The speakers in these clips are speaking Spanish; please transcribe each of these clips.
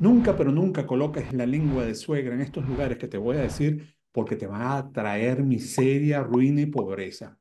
Nunca, pero nunca coloques la lengua de suegra en estos lugares que te voy a decir porque te va a traer miseria, ruina y pobreza.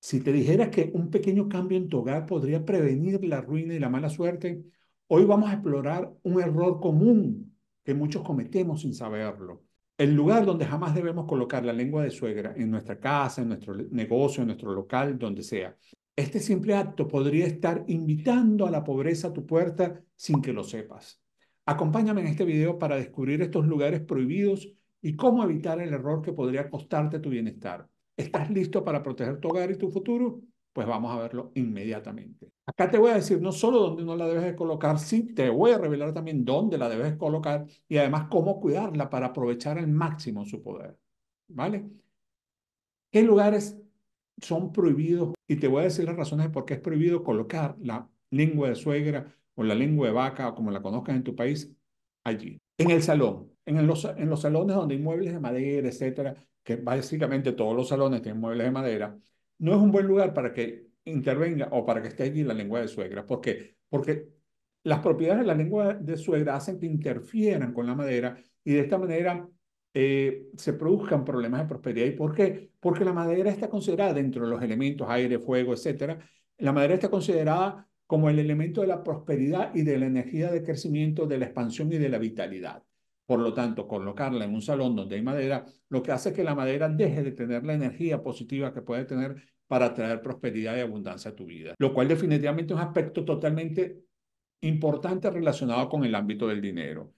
Si te dijeras que un pequeño cambio en tu hogar podría prevenir la ruina y la mala suerte, hoy vamos a explorar un error común que muchos cometemos sin saberlo. El lugar donde jamás debemos colocar la lengua de suegra, en nuestra casa, en nuestro negocio, en nuestro local, donde sea. Este simple acto podría estar invitando a la pobreza a tu puerta sin que lo sepas. Acompáñame en este video para descubrir estos lugares prohibidos y cómo evitar el error que podría costarte tu bienestar. ¿Estás listo para proteger tu hogar y tu futuro? Pues vamos a verlo inmediatamente. Acá te voy a decir no solo dónde no la debes de colocar, sí, te voy a revelar también dónde la debes colocar y además cómo cuidarla para aprovechar al máximo su poder. ¿Vale? ¿Qué lugares son prohibidos? Y te voy a decir las razones de por qué es prohibido colocar la lengua de suegra o la lengua de vaca o como la conozcas en tu país, allí. En el salón, en los, en los salones donde hay muebles de madera, etcétera, que básicamente todos los salones tienen muebles de madera, no es un buen lugar para que intervenga o para que esté allí la lengua de suegra. ¿Por qué? Porque las propiedades de la lengua de suegra hacen que interfieran con la madera y de esta manera eh, se produzcan problemas de prosperidad. ¿Y por qué? Porque la madera está considerada dentro de los elementos aire, fuego, etcétera. La madera está considerada como el elemento de la prosperidad y de la energía de crecimiento, de la expansión y de la vitalidad. Por lo tanto, colocarla en un salón donde hay madera, lo que hace que la madera deje de tener la energía positiva que puede tener para traer prosperidad y abundancia a tu vida, lo cual definitivamente es un aspecto totalmente importante relacionado con el ámbito del dinero.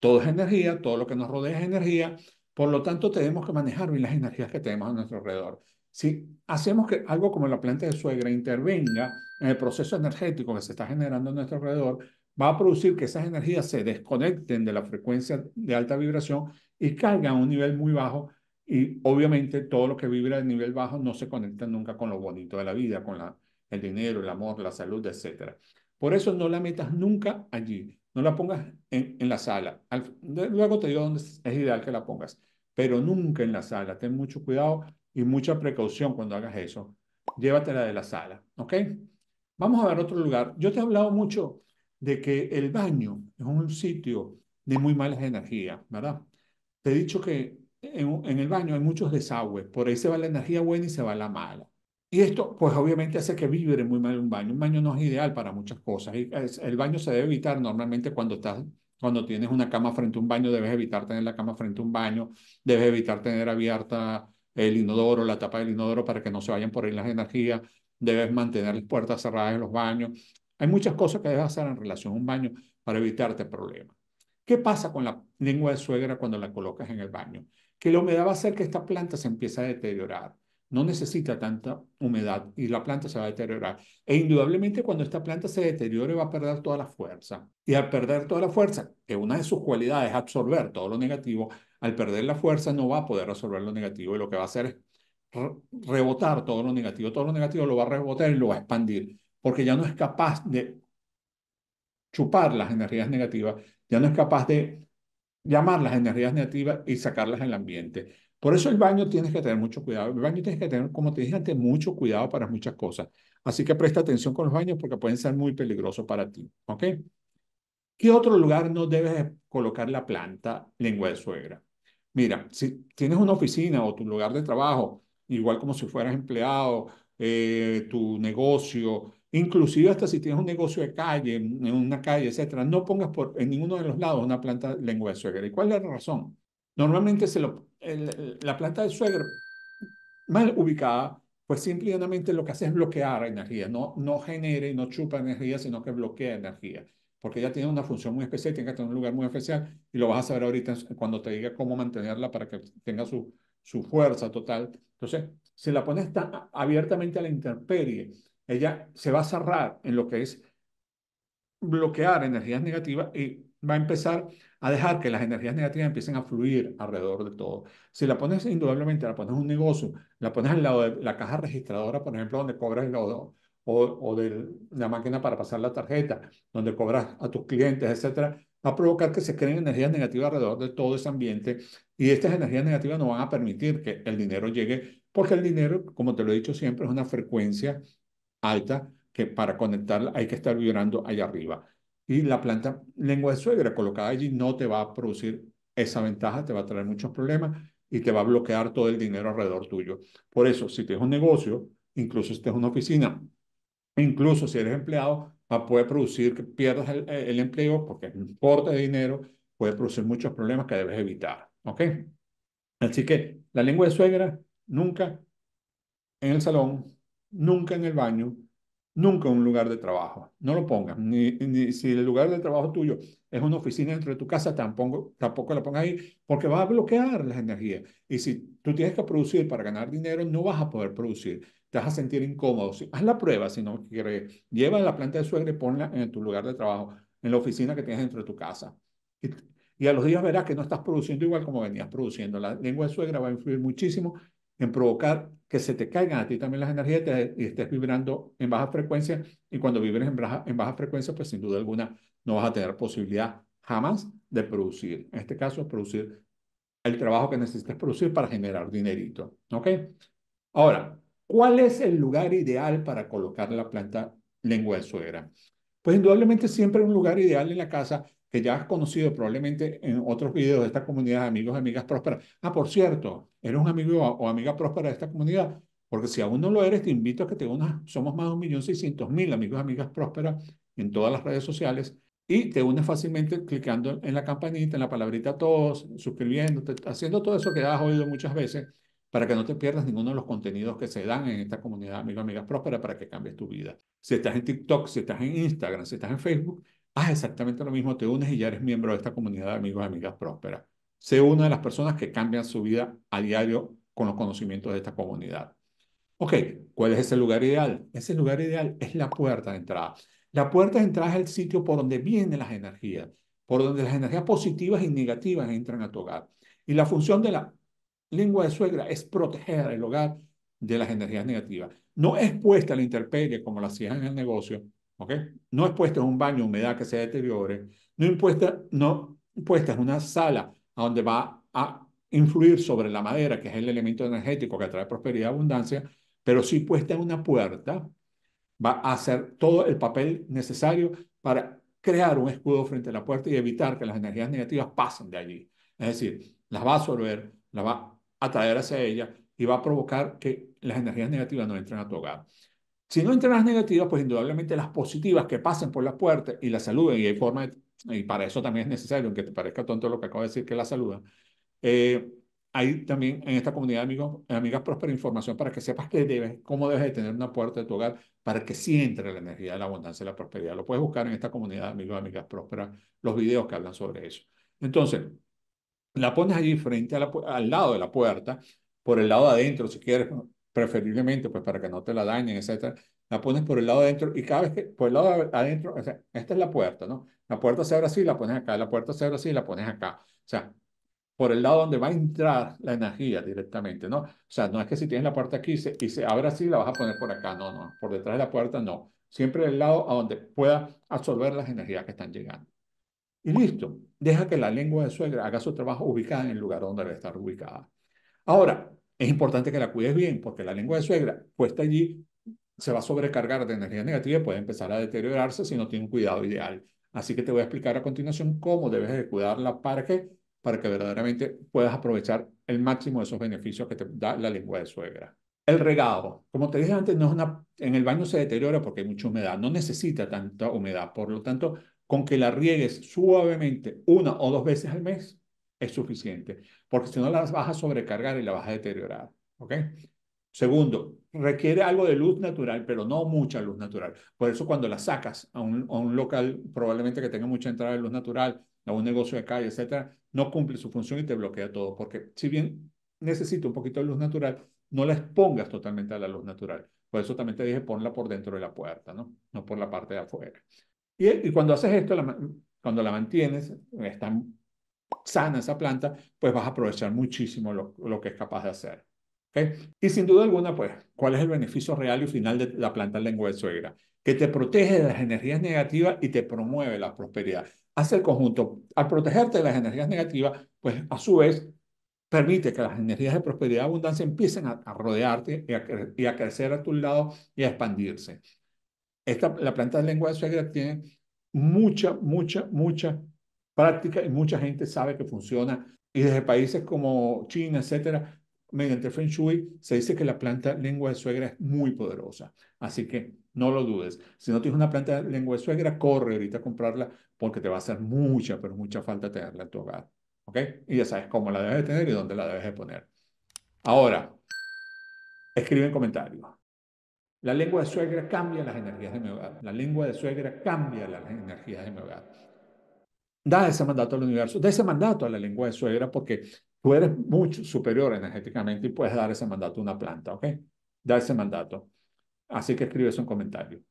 Todo es energía, todo lo que nos rodea es energía, por lo tanto tenemos que manejar bien las energías que tenemos a nuestro alrededor. Si hacemos que algo como la planta de suegra intervenga en el proceso energético que se está generando a nuestro alrededor, va a producir que esas energías se desconecten de la frecuencia de alta vibración y caigan a un nivel muy bajo. Y obviamente todo lo que vibra a nivel bajo no se conecta nunca con lo bonito de la vida, con la, el dinero, el amor, la salud, etc. Por eso no la metas nunca allí, no la pongas en, la sala. luego te digo dónde es ideal que la pongas, pero nunca en la sala. Ten mucho cuidado y mucha precaución cuando hagas eso. Llévatela de la sala, ¿ok? Vamos a ver otro lugar. Yo te he hablado mucho de que el baño es un sitio de muy malas energías, ¿verdad? Te he dicho que en, el baño hay muchos desagües, por ahí se va la energía buena y se va la mala. Y esto, pues obviamente hace que vibre muy mal un baño. Un baño no es ideal para muchas cosas. El baño se debe evitar normalmente cuando estás, cuando tienes una cama frente a un baño, debes evitar tener la cama frente a un baño, debes evitar tener abierta el inodoro, la tapa del inodoro para que no se vayan por ahí las energías, debes mantener las puertas cerradas en los baños. Hay muchas cosas que debes hacer en relación a un baño para evitarte problemas. ¿Qué pasa con la lengua de suegra cuando la colocas en el baño? Que la humedad va a hacer que esta planta se empiece a deteriorar no necesita tanta humedad y la planta se va a deteriorar. E indudablemente cuando esta planta se deteriore va a perder toda la fuerza. Y al perder toda la fuerza, que una de sus cualidades es absorber todo lo negativo, al perder la fuerza no va a poder absorber lo negativo y lo que va a hacer es rebotar todo lo negativo. Todo lo negativo lo va a rebotar y lo va a expandir porque ya no es capaz de chupar las energías negativas, ya no es capaz de llamar las energías negativas y sacarlas al ambiente. Por eso el baño tienes que tener mucho cuidado. El baño tienes que tener, como te dije antes, mucho cuidado para muchas cosas. Así que presta atención con los baños porque pueden ser muy peligrosos para ti. ¿Ok? ¿Qué otro lugar no debes colocar la planta lengua de suegra? Mira, si tienes una oficina o tu lugar de trabajo, igual como si fueras empleado, eh, tu negocio, inclusive hasta si tienes un negocio de calle, en una calle, etcétera, no pongas por, en ninguno de los lados una planta lengua de suegra. ¿Y cuál es la razón? Normalmente se lo la planta de suegro mal ubicada, pues simplemente lo que hace es bloquear energía, no, no genera y no chupa energía, sino que bloquea energía, porque ella tiene una función muy especial, tiene que tener un lugar muy especial, y lo vas a saber ahorita cuando te diga cómo mantenerla para que tenga su, su fuerza total. Entonces, si la pones abiertamente a la intemperie, ella se va a cerrar en lo que es bloquear energías negativas y va a empezar a dejar que las energías negativas empiecen a fluir alrededor de todo. Si la pones indudablemente, la pones en un negocio, la pones al lado de la caja registradora, por ejemplo, donde cobras el o, o de la máquina para pasar la tarjeta, donde cobras a tus clientes, etcétera, va a provocar que se creen energías negativas alrededor de todo ese ambiente y estas energías negativas no van a permitir que el dinero llegue, porque el dinero, como te lo he dicho siempre, es una frecuencia alta que para conectarla hay que estar vibrando allá arriba. Y la planta lengua de suegra colocada allí no te va a producir esa ventaja, te va a traer muchos problemas y te va a bloquear todo el dinero alrededor tuyo. Por eso, si tienes un negocio, incluso si tienes una oficina, incluso si eres empleado, puede producir que pierdas el, eh, empleo porque es un corte de dinero, puede producir muchos problemas que debes evitar. ¿Ok? Así que la lengua de suegra nunca en el salón, nunca en el baño, nunca un lugar de trabajo. No lo pongas. Ni, si el lugar de trabajo tuyo es una oficina dentro de tu casa, tampoco, tampoco la pongas ahí, porque va a bloquear las energías. Y si tú tienes que producir para ganar dinero, no vas a poder producir. Te vas a sentir incómodo. haz la prueba si no quieres. Lleva la planta de suegra y ponla en tu lugar de trabajo, en la oficina que tienes dentro de tu casa. Y, y a los días verás que no estás produciendo igual como venías produciendo. La lengua de suegra va a influir muchísimo en provocar que se te caigan a ti también las energías y, estés vibrando en baja frecuencia. Y cuando vibres en baja, en baja frecuencia, pues sin duda alguna no vas a tener posibilidad jamás de producir. En este caso, producir el trabajo que necesitas producir para generar dinerito. ¿Ok? Ahora, ¿cuál es el lugar ideal para colocar la planta lengua de suegra? Pues indudablemente siempre un lugar ideal en la casa que ya has conocido probablemente en otros videos de esta comunidad, de amigos, amigas prósperas. Ah, por cierto, eres un amigo o amiga próspera de esta comunidad, porque si aún no lo eres, te invito a que te unas. Somos más de 1.600.000 amigos, y amigas prósperas en todas las redes sociales y te unes fácilmente clicando en la campanita, en la palabrita todos, suscribiéndote, haciendo todo eso que has oído muchas veces para que no te pierdas ninguno de los contenidos que se dan en esta comunidad, amigos, amigas prósperas, para que cambies tu vida. Si estás en TikTok, si estás en Instagram, si estás en Facebook, haz exactamente lo mismo, te unes y ya eres miembro de esta comunidad de amigos y amigas prósperas. Sé una de las personas que cambian su vida a diario con los conocimientos de esta comunidad. Ok, ¿cuál es ese lugar ideal? Ese lugar ideal es la puerta de entrada. La puerta de entrada es el sitio por donde vienen las energías, por donde las energías positivas y negativas entran a tu hogar. Y la función de la lengua de suegra es proteger el hogar de las energías negativas. No es puesta a la intemperie como la hacían en el negocio, no No puesta en un baño, humedad que se deteriore, no, impuesta, no en una sala a donde va a influir sobre la madera, que es el elemento energético que atrae prosperidad y abundancia, pero sí puesta en una puerta, va a hacer todo el papel necesario para crear un escudo frente a la puerta y evitar que las energías negativas pasen de allí. Es decir, las va a absorber, las va a atraer hacia ella y va a provocar que las energías negativas no entren a tu hogar. Si no entran las negativas, pues indudablemente las positivas que pasen por la puerta y la saluden, y hay forma, y para eso también es necesario, aunque te parezca tonto lo que acabo de decir, que la saluda eh, hay también en esta comunidad, amigos, amigas, próspera información para que sepas que cómo debes de tener una puerta de tu hogar para que sí entre la energía de la abundancia y la prosperidad. Lo puedes buscar en esta comunidad, amigos, amigas prósperas, los videos que hablan sobre eso. Entonces, la pones allí frente al lado de la puerta, por el lado de adentro, si quieres, preferiblemente pues para que no te la dañen, etcétera, la pones por el lado adentro y cada vez que por el lado adentro, o sea, esta es la puerta, ¿no? La puerta se abre así, la pones acá, la puerta se abre así, la pones acá. O sea, por el lado donde va a entrar la energía directamente, ¿no? O sea, no es que si tienes la puerta aquí y se abre así, la vas a poner por acá, no, no, por detrás de la puerta, no. Siempre el lado a donde pueda absorber las energías que están llegando. Y listo, deja que la lengua de suegra haga su trabajo ubicada en el lugar donde debe estar ubicada. Ahora, es importante que la cuides bien, porque la lengua de suegra puesta allí se va a sobrecargar de energía negativa y puede empezar a deteriorarse si no tiene un cuidado ideal. Así que te voy a explicar a continuación cómo debes de cuidarla para que, para que verdaderamente puedas aprovechar el máximo de esos beneficios que te da la lengua de suegra. El regado, como te dije antes, no es una, en el baño se deteriora porque hay mucha humedad, no necesita tanta humedad, por lo tanto, con que la riegues suavemente una o dos veces al mes, es suficiente, porque si no las vas a sobrecargar y la vas a deteriorar. ¿Ok? Segundo, requiere algo de luz natural, pero no mucha luz natural. Por eso cuando la sacas a un, local, probablemente que tenga mucha entrada de luz natural, a un negocio de calle, etcétera, no cumple su función y te bloquea todo, porque si bien necesita un poquito de luz natural, no la expongas totalmente a la luz natural. Por eso también te dije ponla por dentro de la puerta, ¿no? No por la parte de afuera. Y, cuando haces esto, cuando la mantienes, están sana esa planta, pues vas a aprovechar muchísimo lo, que es capaz de hacer. ¿okay? Y sin duda alguna, pues, ¿cuál es el beneficio real y final de la planta de lengua de suegra? Que te protege de las energías negativas y te promueve la prosperidad. Hace el conjunto. Al protegerte de las energías negativas, pues a su vez permite que las energías de prosperidad y abundancia empiecen a, rodearte y a, crecer a tu lado y a expandirse. Esta, la planta de lengua de suegra tiene mucha, mucha, mucha práctica y mucha gente sabe que funciona. Y desde países como China, etcétera, mediante Feng Shui se dice que la planta lengua de suegra es muy poderosa. Así que no lo dudes. Si no tienes una planta de lengua de suegra, corre ahorita a comprarla porque te va a hacer mucha, pero mucha falta tenerla en tu hogar. ¿Ok? Y ya sabes cómo la debes de tener y dónde la debes de poner. Ahora, escribe en comentarios. La lengua de suegra cambia las energías de mi hogar. La lengua de suegra cambia las energías de mi hogar. Da ese mandato al universo, da ese mandato a la lengua de suegra porque tú eres mucho superior energéticamente y puedes dar ese mandato a una planta, ¿ok? Da ese mandato. Así que escribe eso en comentario.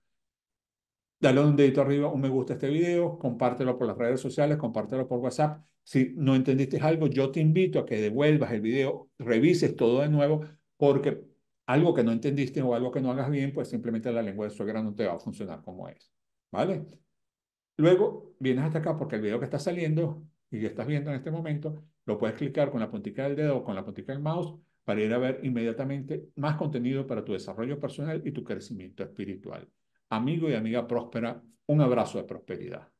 Dale un dedito arriba, un me gusta a este video, compártelo por las redes sociales, compártelo por WhatsApp. Si no entendiste algo, yo te invito a que devuelvas el video, revises todo de nuevo, porque algo que no entendiste o algo que no hagas bien, pues simplemente la lengua de suegra no te va a funcionar como es. ¿Vale? Luego vienes hasta acá porque el video que está saliendo y que estás viendo en este momento, lo puedes clicar con la puntita del dedo o con la puntita del mouse para ir a ver inmediatamente más contenido para tu desarrollo personal y tu crecimiento espiritual. Amigo y amiga próspera, un abrazo de prosperidad.